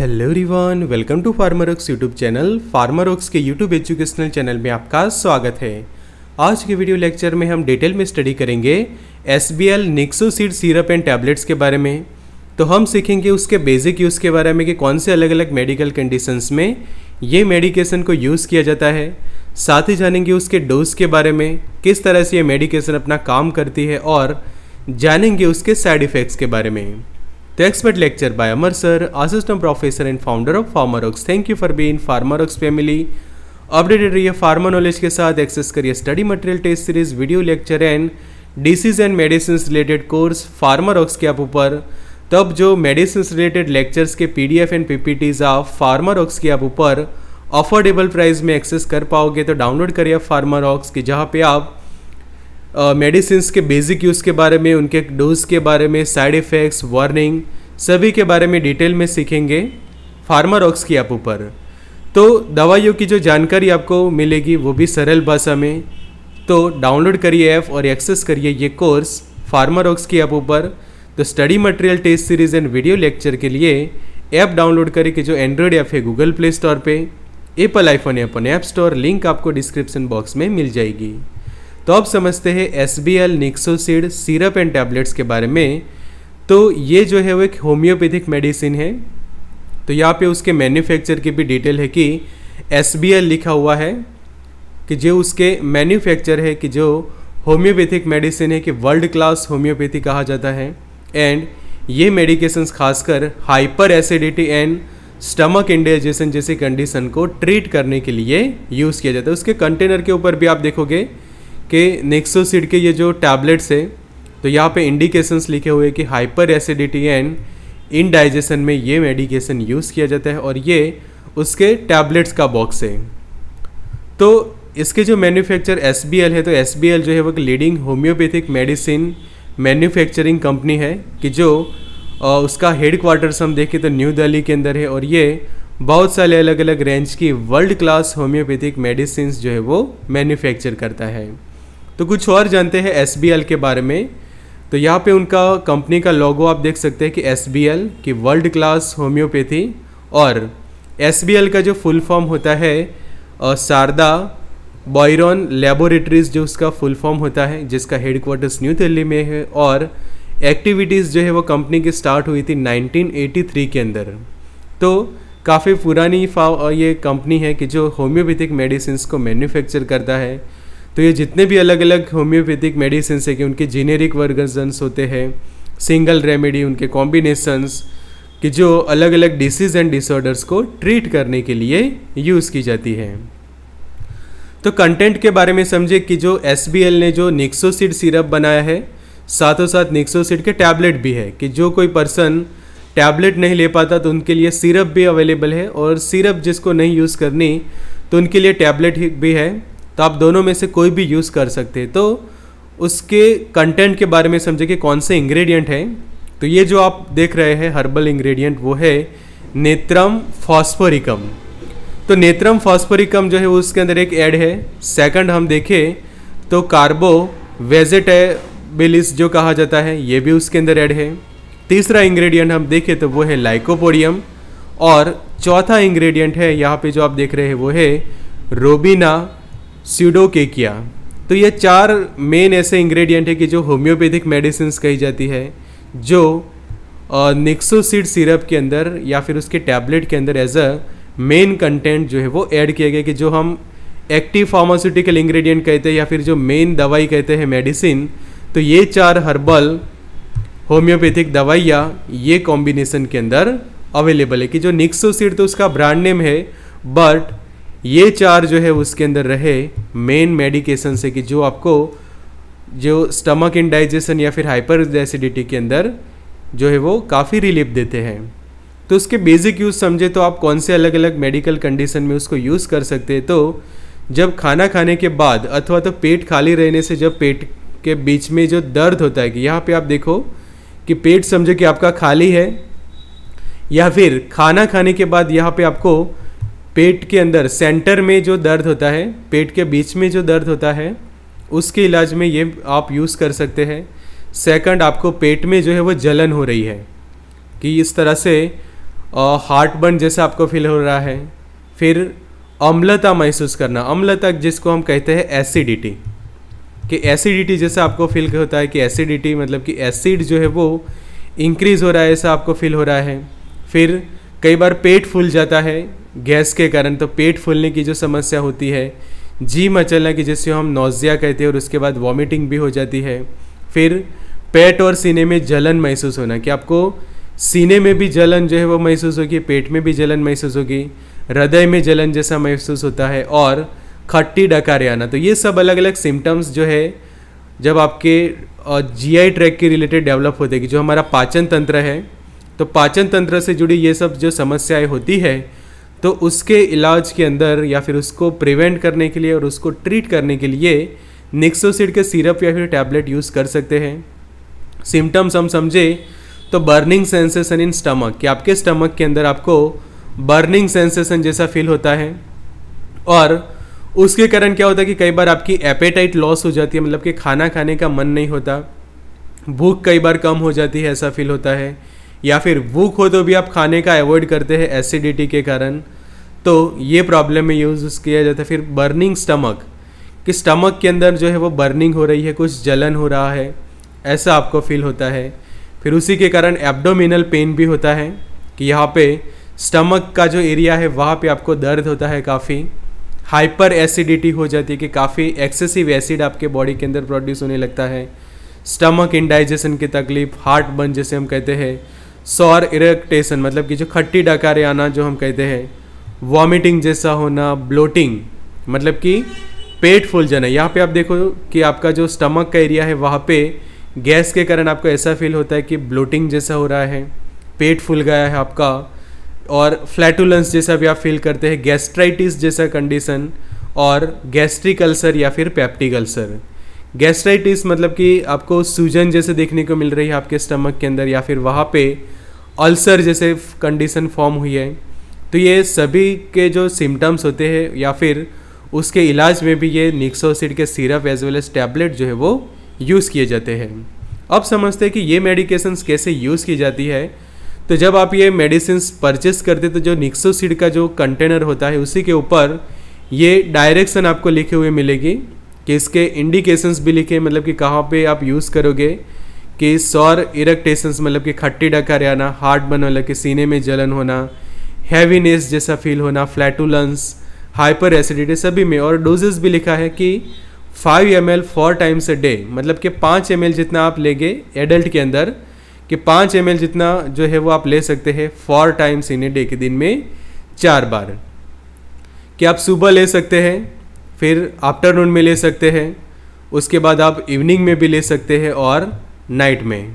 hello रिवान welcome to Ox YouTube channel Pharmer Ox के YouTube educational channel में आपका स्वागत है आज के वीडियो लेक्चर में हम डिटेल में स्टडी करेंगे S B L Nixocid syrup and tablets के बारे में तो हम सीखेंगे उसके बेसिक यूज़ के बारे में कि कौन से अलग अलग मेडिकल कंडीशंस में ये मेडिकेशन को यूज़ किया जाता है साथ ही जानेंगे उसके डोज के बारे में किस तरह से ये मेडिकेशन अपना काम करती है और जानेंगे उसके साइड इफ़ेक्ट्स के बारे में expert lecture by Amar sir assistant professor and founder of Pharmer Ox thank you for for Pharmer Ox family updated रहिए फार्मा नॉलेज के साथ एक्सेस करिए study material test series video lecture and disease and medicine related course Pharmer Ox के app ऊपर तब जो medicine related lectures के एफ एंड टीज आप फार्मर ऑक्स के ऐप ऊपर अफोर्डेबल प्राइस में एक्सेस कर पाओगे तो डाउनलोड करिए फार्मर ऑक्स की जहाँ पे आप मेडिसिन के बेसिक यूज़ के बारे में उनके डोज के बारे में साइड इफ़ेक्ट्स वार्निंग सभी के बारे में डिटेल में सीखेंगे फार्मारॉक्स की ऐप ऊपर तो दवाइयों की जो जानकारी आपको मिलेगी वो भी सरल भाषा में तो डाउनलोड करिए ऐप और एक्सेस करिए ये कोर्स फार्मारॉक्स की ऐप ऊपर तो study material test series and video lecture के लिए ऐप डाउनलोड करें कि जो एंड्रॉयड ऐप है गूगल प्ले स्टोर पर एप्पल आईफोन एपन ऐप स्टोर लिंक आपको डिस्क्रिप्शन बॉक्स में मिल जाएगी तो अब समझते हैं S B L Nixocid syrup and tablets के बारे में तो ये जो है वो एक होम्योपैथिक मेडिसिन है तो यहाँ पे उसके मैन्युफैक्चर की भी डिटेल है कि एस लिखा हुआ है कि जो उसके मैन्युफैक्चर है कि जो होम्योपैथिक मेडिसिन है कि वर्ल्ड क्लास होम्योपैथी कहा जाता है एंड ये मेडिकेशंस खासकर hyper acidity and stomach indigestion जैसी कंडीशन को ट्रीट करने के लिए यूज़ किया जाता है उसके कंटेनर के ऊपर भी आप देखोगे कि नेक्सोसिड के ये जो टैबलेट्स है तो यहाँ पे इंडिकेशंस लिखे हुए कि hyper acidity and indigestion में ये मेडिकेशन यूज़ किया जाता है और ये उसके टैबलेट्स का बॉक्स है तो इसके जो मैन्युफैक्चर एस है तो एस जो है वो leading homeopathic medicine manufacturing company है कि जो आ, उसका हेड क्वार्टर्स हम देखें तो न्यू दिल्ली के अंदर है और ये बहुत सारे अलग अलग रेंज की वर्ल्ड क्लास होम्योपैथिक मेडिसिन जो है वो मैन्युफैक्चर करता है तो कुछ और जानते हैं एस के बारे में तो यहाँ पे उनका कंपनी का लोगो आप देख सकते हैं कि एस बी एल की वर्ल्ड क्लास होम्योपैथी और एस बी एल का जो फुल फॉर्म होता है शारदा बॉयरॉन लेबोरेटरीज जो उसका फुल फॉर्म होता है जिसका हेडक्वार्टर्स न्यू दिल्ली में है और एक्टिविटीज़ जो है वो कंपनी की स्टार्ट हुई थी 1983 के अंदर तो काफ़ी पुरानी ये कंपनी है कि जो होम्योपैथिक मेडिसिन को मैन्युफैक्चर करता है तो ये जितने भी अलग अलग होम्योपैथिक मेडिसिन है कि उनके जेनेरिक वर्गजन्स होते हैं सिंगल रेमेडी उनके कॉम्बिनेसन्स कि जो अलग अलग डिसीज एंड डिसऑर्डर्स को ट्रीट करने के लिए यूज़ की जाती है तो कंटेंट के बारे में समझे कि जो एस ने जो निक्सोसिड सिरप बनाया है साथों साथ निक्सोसिड के टैबलेट भी है कि जो कोई पर्सन टैबलेट नहीं ले पाता तो उनके लिए सिरप भी अवेलेबल है और सिरप जिसको नहीं यूज़ करनी तो उनके लिए टैबलेट भी है तो आप दोनों में से कोई भी यूज़ कर सकते हैं तो उसके कंटेंट के बारे में समझे कि कौन से इंग्रेडिएंट हैं तो ये जो आप देख रहे हैं हर्बल इंग्रेडिएंट वो है नेत्रम फॉस्फोरिकम तो नेत्रम फॉस्फोरिकम जो है उसके अंदर एक ऐड है सेकंड हम देखें तो कार्बो वेजेटेबिलिस जो कहा जाता है ये भी उसके अंदर ऐड है तीसरा इंग्रेडिएंट हम देखें तो वो है लाइकोपोडियम और चौथा इंग्रेडिएंट है यहाँ पे जो आप देख रहे हैं वो है रोबिना सीडो केकिया तो ये चार मेन ऐसे इंग्रेडिएंट है कि जो होम्योपैथिक मेडिसिन कही जाती है जो निक्सोसिड सिरप के अंदर या फिर उसके टैबलेट के अंदर एज अ मेन कंटेंट जो है वो ऐड किया गया कि जो हम एक्टिव फार्मास्यूटिकल इंग्रेडिएंट कहते हैं या फिर जो मेन दवाई कहते हैं मेडिसिन तो ये चार हर्बल होम्योपैथिक दवाइयाँ ये कॉम्बिनेसन के अंदर अवेलेबल है कि जो निक्सोसिड तो उसका ब्रांड नेम है बट ये चार जो है उसके अंदर रहे मेन मेडिकेशन से कि जो आपको जो स्टमक इनडाइजेशन या फिर हाइपर एसिडिटी के अंदर जो है वो काफ़ी रिलीफ देते हैं तो उसके बेसिक यूज़ समझे तो आप कौन से अलग अलग मेडिकल कंडीशन में उसको यूज़ कर सकते हैं तो जब खाना खाने के बाद अथवा तो पेट खाली रहने से जब पेट के बीच में जो दर्द होता है कि यहाँ पे आप देखो कि पेट समझो कि आपका खाली है या फिर खाना खाने के बाद यहाँ पे आपको पेट के अंदर सेंटर में जो दर्द होता है पेट के बीच में जो दर्द होता है उसके इलाज में ये आप यूज़ कर सकते हैं सेकंड आपको पेट में जो है वो जलन हो रही है कि इस तरह से हार्ट बर्न जैसा आपको फील हो रहा है फिर अम्लता महसूस करना अम्लता जिसको हम कहते हैं एसिडिटी कि एसिडिटी जैसा आपको फील होता है कि एसिडिटी मतलब कि एसिड जो है वो इंक्रीज़ हो रहा है ऐसा आपको फील हो रहा है फिर कई बार पेट फूल जाता है गैस के कारण तो पेट फूलने की जो समस्या होती है जी मचलना की जैसे हम नोज़िया कहते हैं और उसके बाद वॉमिटिंग भी हो जाती है फिर पेट और सीने में जलन महसूस होना कि आपको सीने में भी जलन जो है वो महसूस होगी पेट में भी जलन महसूस होगी हृदय में जलन जैसा महसूस होता है और खट्टी डकारे आना तो ये सब अलग अलग सिम्टम्स जो है जब आपके जी आई ट्रैक के रिलेटेड डेवलप होते कि जो हमारा पाचन तंत्र है तो पाचन तंत्र से जुड़ी ये सब जो समस्याएं होती है तो उसके इलाज के अंदर या फिर उसको प्रिवेंट करने के लिए और उसको ट्रीट करने के लिए निक्सोसिड के सिरप या फिर टैबलेट यूज़ कर सकते हैं सिम्टम्स हम समझे तो बर्निंग सेंसेशन इन स्टमक कि आपके स्टमक के अंदर आपको बर्निंग सेंसेशन जैसा फील होता है और उसके कारण क्या होता है कि कई बार आपकी एपेटाइट लॉस हो जाती है मतलब कि खाना खाने का मन नहीं होता भूख कई बार कम हो जाती है ऐसा फील होता है या फिर भूख हो तो भी आप खाने का अवॉइड करते हैं एसिडिटी के कारण तो ये प्रॉब्लम में यूज़ किया जाता है फिर बर्निंग स्टमक कि स्टमक के अंदर जो है वो बर्निंग हो रही है कुछ जलन हो रहा है ऐसा आपको फील होता है फिर उसी के कारण एब्डोमिनल पेन भी होता है कि यहाँ पे स्टमक का जो एरिया है वहाँ पे आपको दर्द होता है काफ़ी हाइपर एसिडिटी हो जाती है कि काफ़ी एक्सेसिव एसिड आपके बॉडी के अंदर प्रोड्यूस होने लगता है स्टमक इंडाइजेशन की तकलीफ हार्ट बर्न जैसे हम कहते हैं सौर इरेक्टेशन मतलब कि जो खट्टी डकारे आना जो हम कहते हैं वॉमिटिंग जैसा होना ब्लोटिंग मतलब कि पेट फूल जाना यहाँ पे आप देखो कि आपका जो स्टमक का एरिया है वहाँ पे गैस के कारण आपको ऐसा फील होता है कि ब्लोटिंग जैसा हो रहा है पेट फूल गया है आपका और फ्लैटुलेंस जैसा भी आप फील करते हैं गैस्ट्राइटिस जैसा कंडीशन और गैस्ट्रिक अल्सर या फिर पैप्टिक अल्सर गैस्ट्राइटिस मतलब कि आपको सूजन जैसे देखने को मिल रही है आपके स्टमक के अंदर या फिर वहाँ पे अल्सर जैसे कंडीशन फॉर्म हुई है तो ये सभी के जो सिम्टम्स होते हैं या फिर उसके इलाज में भी ये निक्सोसिड के syrup as well as tablet जो है वो यूज़ किए जाते हैं अब समझते हैं कि ये मेडिकेशंस कैसे यूज़ की जाती है तो जब आप ये मेडिसिन परचेस करते तो जो निक्सोसिड का जो कंटेनर होता है उसी के ऊपर ये डायरेक्शन आपको लिखे हुए मिलेगी कि इसके इंडिकेशंस भी लिखे मतलब कि कहाँ पे आप यूज़ करोगे कि सौर इरेक्टेशंस मतलब कि खट्टी डकार आना हार्ट बन मतलब कि सीने में जलन होना हैवीनेस जैसा फील होना फ्लैटुलंस हाइपर एसिडिटी सभी में और डोजेस भी लिखा है कि 5 M L four times a day मतलब कि 5 एम जितना आप लेंगे एडल्ट के अंदर कि 5 एम जितना जो है वो आप ले सकते हैं four times in a day के दिन में चार बार कि आप सुबह ले सकते हैं फिर आफ्टरनून में ले सकते हैं उसके बाद आप इवनिंग में भी ले सकते हैं और नाइट में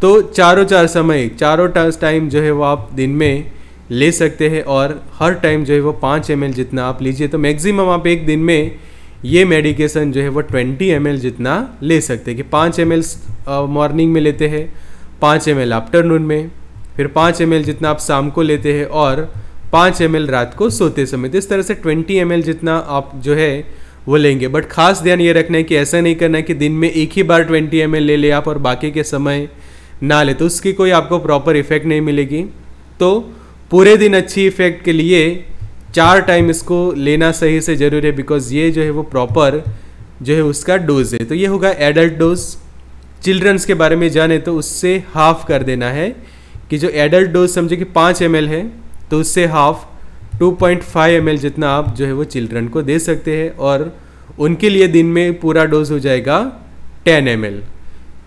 तो चारों चार समय चारों टाइम जो है वो आप दिन में ले सकते हैं और हर टाइम जो है वो पाँच एम जितना आप लीजिए तो मैक्सिमम आप एक दिन में ये मेडिकेशन जो है वो ट्वेंटी एम जितना ले सकते हैं कि पाँच एम मॉर्निंग में लेते हैं पाँच एम आफ्टरनून में फिर पाँच एम जितना आप शाम को लेते हैं और पाँच एम रात को सोते समय तो इस तरह से ट्वेंटी एम जितना आप जो है वो लेंगे बट खास ध्यान ये रखना है कि ऐसा नहीं करना है कि दिन में एक ही बार ट्वेंटी एम ले लें आप और बाकी के समय ना ले तो उसकी कोई आपको प्रॉपर इफ़ेक्ट नहीं मिलेगी तो पूरे दिन अच्छी इफ़ेक्ट के लिए चार टाइम इसको लेना सही से ज़रूरी है बिकॉज ये जो है वो प्रॉपर जो है उसका डोज है तो ये होगा एडल्ट डोज चिल्ड्रंस के बारे में जाने तो उससे हाफ कर देना है कि जो एडल्ट डोज समझे कि पाँच एम है तो उससे हाफ 2.5 ml जितना आप जो है वो चिल्ड्रन को दे सकते हैं और उनके लिए दिन में पूरा डोज हो जाएगा 10 एम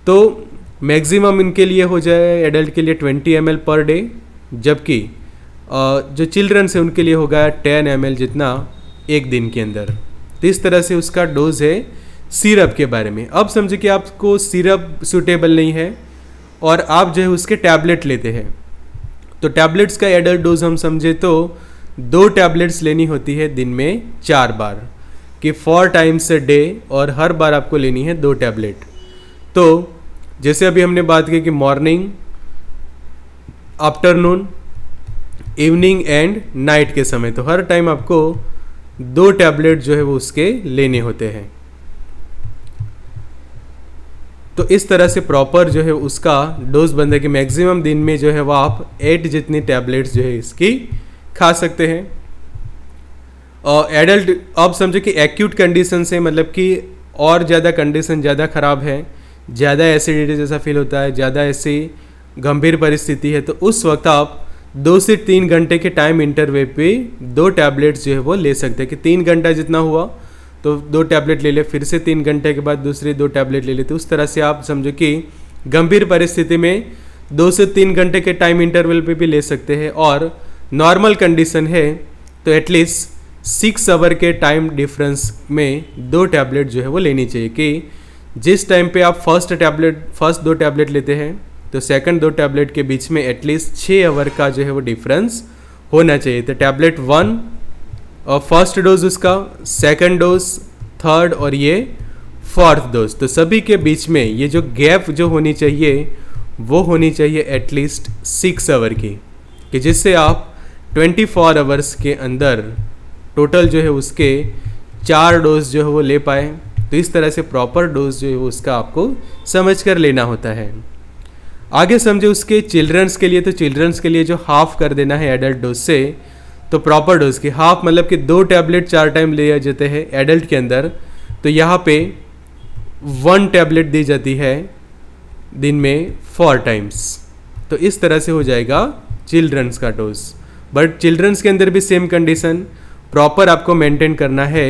तो मैक्सिमम इनके लिए हो जाए एडल्ट के लिए 20 एम पर डे जबकि जो चिल्ड्रन से उनके लिए होगा 10 एम जितना एक दिन के अंदर तो इस तरह से उसका डोज है सिरप के बारे में अब समझे कि आपको सिरप सूटेबल नहीं है और आप जो है उसके टैबलेट लेते हैं तो टैबलेट्स का एडल्ट डोज हम समझे तो दो टैबलेट्स लेनी होती है दिन में चार बार कि फोर टाइम्स अ डे और हर बार आपको लेनी है दो टैबलेट तो जैसे अभी हमने बात की कि morning afternoon evening and night के समय तो हर टाइम आपको दो टैबलेट जो है वो उसके लेने होते हैं तो इस तरह से प्रॉपर जो है उसका डोज बंद है कि मैक्सिमम दिन में जो है वो आप एट जितनी टैबलेट्स जो है इसकी खा सकते हैं और एडल्ट अब समझो कि एक्यूट कंडीशन से मतलब कि और ज़्यादा कंडीशन ज़्यादा ख़राब है ज़्यादा एसिडिटी जैसा फील होता है ज़्यादा ऐसी गंभीर परिस्थिति है तो उस वक्त आप दो से तीन घंटे के टाइम इंटरवे पे दो टैबलेट्स जो है वो ले सकते हैं कि तीन घंटा जितना हुआ तो दो टैबलेट ले ले फिर से तीन घंटे के बाद दूसरी दो टैबलेट ले लेते तो उस तरह से आप समझो कि गंभीर परिस्थिति में दो से तीन घंटे के टाइम इंटरवल पे भी ले सकते हैं और नॉर्मल कंडीशन है तो एटलीस्ट सिक्स आवर के टाइम डिफरेंस में दो टैबलेट जो है वो लेनी चाहिए कि जिस टाइम पे आप फर्स्ट टैबलेट फर्स्ट दो टैबलेट लेते हैं तो सेकंड दो टैबलेट के बीच में एटलीस्ट छः आवर का जो है वो डिफरेंस होना चाहिए तो टैबलेट वन और फर्स्ट डोज उसका सेकंड डोज थर्ड और ये फोर्थ डोज तो सभी के बीच में ये जो गैप जो होनी चाहिए वो होनी चाहिए एटलीस्ट सिक्स आवर की कि जिससे आप ट्वेंटी फोर आवर्स के अंदर टोटल जो है उसके चार डोज जो है वो ले पाए तो इस तरह से प्रॉपर डोज जो है वो उसका आपको समझ कर लेना होता है आगे समझे उसके चिल्ड्रंस के लिए तो चिल्ड्रंस के लिए जो हाफ कर देना है एडल्ट डोज से तो प्रॉपर डोज की हाफ मतलब कि दो टैबलेट चार टाइम लिया जाते हैं एडल्ट के अंदर तो यहाँ पे वन टैबलेट दी जाती है दिन में फोर टाइम्स तो इस तरह से हो जाएगा चिल्ड्रंस का डोज़ बट चिल्ड्रंस के अंदर भी सेम कंडीशन प्रॉपर आपको मेंटेन करना है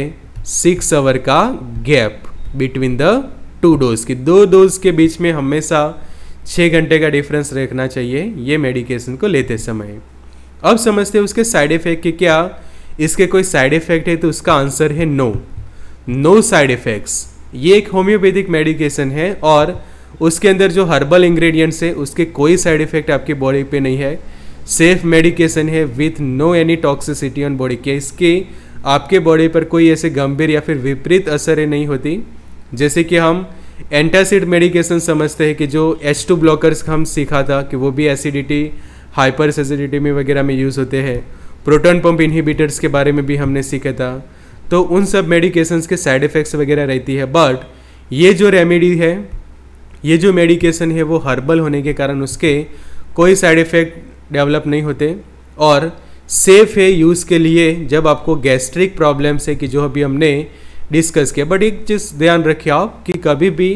सिक्स आवर का gap between the two dose की दो डोज के बीच में हमेशा छः घंटे का डिफरेंस रखना चाहिए ये मेडिकेशन को लेते समय अब समझते हैं उसके साइड इफ़ेक्ट के क्या इसके कोई साइड इफ़ेक्ट है तो उसका आंसर है नो नो साइड इफ़ेक्ट्स ये एक होम्योपैथिक मेडिकेशन है और उसके अंदर जो हर्बल इंग्रेडिएंट्स है उसके कोई साइड इफ़ेक्ट आपकी बॉडी पे नहीं है सेफ मेडिकेशन है with no any toxicity on body के इसके आपके बॉडी पर कोई ऐसे गंभीर या फिर विपरीत असर नहीं होती जैसे कि हम एंटासिड मेडिकेशन समझते हैं कि जो एच टू ब्लॉकर्स हम सीखा था कि वो भी एसिडिटी हाइपर सेसिडिटी में वगैरह में यूज़ होते हैं प्रोटॉन पंप इनहिबिटर्स के बारे में भी हमने सीखा था तो उन सब मेडिकेशंस के साइड इफ़ेक्ट्स वगैरह रहती है बट ये जो रेमेडी है ये जो मेडिकेशन है वो हर्बल होने के कारण उसके कोई साइड इफ़ेक्ट डेवलप नहीं होते और सेफ़ है यूज़ के लिए जब आपको गैस्ट्रिक प्रॉब्लम्स है कि जो अभी हमने डिस्कस किया बट एक चीज़ ध्यान रखिए आप कि कभी भी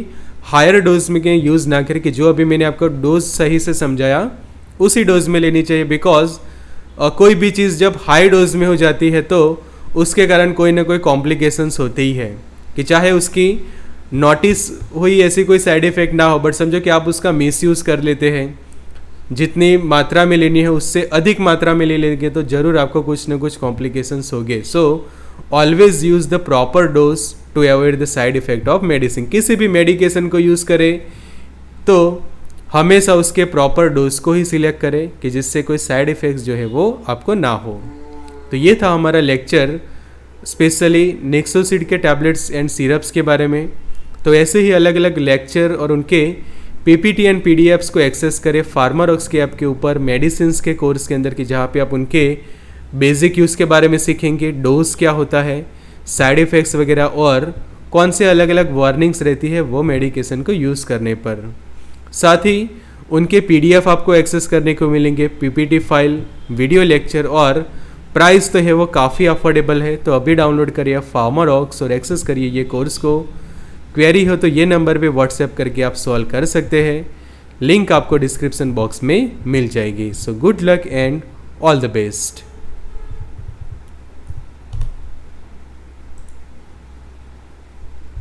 हायर डोज में के यूज़ ना करें कि जो अभी मैंने आपको डोज सही से समझाया उसी डोज में लेनी चाहिए बिकॉज कोई भी चीज़ जब हाई डोज में हो जाती है तो उसके कारण कोई ना कोई कॉम्प्लिकेशंस होते ही है कि चाहे उसकी नोटिस हुई ऐसी कोई साइड इफ़ेक्ट ना हो बट समझो कि आप उसका मिस कर लेते हैं जितनी मात्रा में लेनी है उससे अधिक मात्रा में ले लेंगे तो ज़रूर आपको कुछ ना कुछ कॉम्प्लिकेशंस होंगे so always use the proper dose to avoid the side effect of medicine किसी भी मेडिकेशन को यूज़ करें तो हमेशा उसके प्रॉपर डोज को ही सिलेक्ट करें कि जिससे कोई साइड इफ़ेक्ट्स जो है वो आपको ना हो तो ये था हमारा लेक्चर स्पेशली नेक्सोसिड के टैबलेट्स एंड सिरप्स के बारे में तो ऐसे ही अलग अलग लेक्चर और उनके PPT and P D Fs को एक्सेस करें फार्माडॉक्स के ऐप के ऊपर मेडिसिन के कोर्स के अंदर की जहाँ पे आप उनके बेसिक यूज़ के बारे में सीखेंगे डोज क्या होता है साइड इफ़ेक्ट्स वगैरह और कौन से अलग अलग वार्निंग्स रहती है वो मेडिकेशन को यूज़ करने पर साथ ही उनके पी आपको एक्सेस करने को मिलेंगे पी फाइल वीडियो लेक्चर और प्राइस तो है वो काफ़ी अफोर्डेबल है तो अभी डाउनलोड करिए फार्मर ऑक्स और एक्सेस करिए ये कोर्स को क्वेरी हो तो ये नंबर पे व्हाट्सएप करके आप सॉल्व कर सकते हैं लिंक आपको डिस्क्रिप्शन बॉक्स में मिल जाएगी so good luck and all the best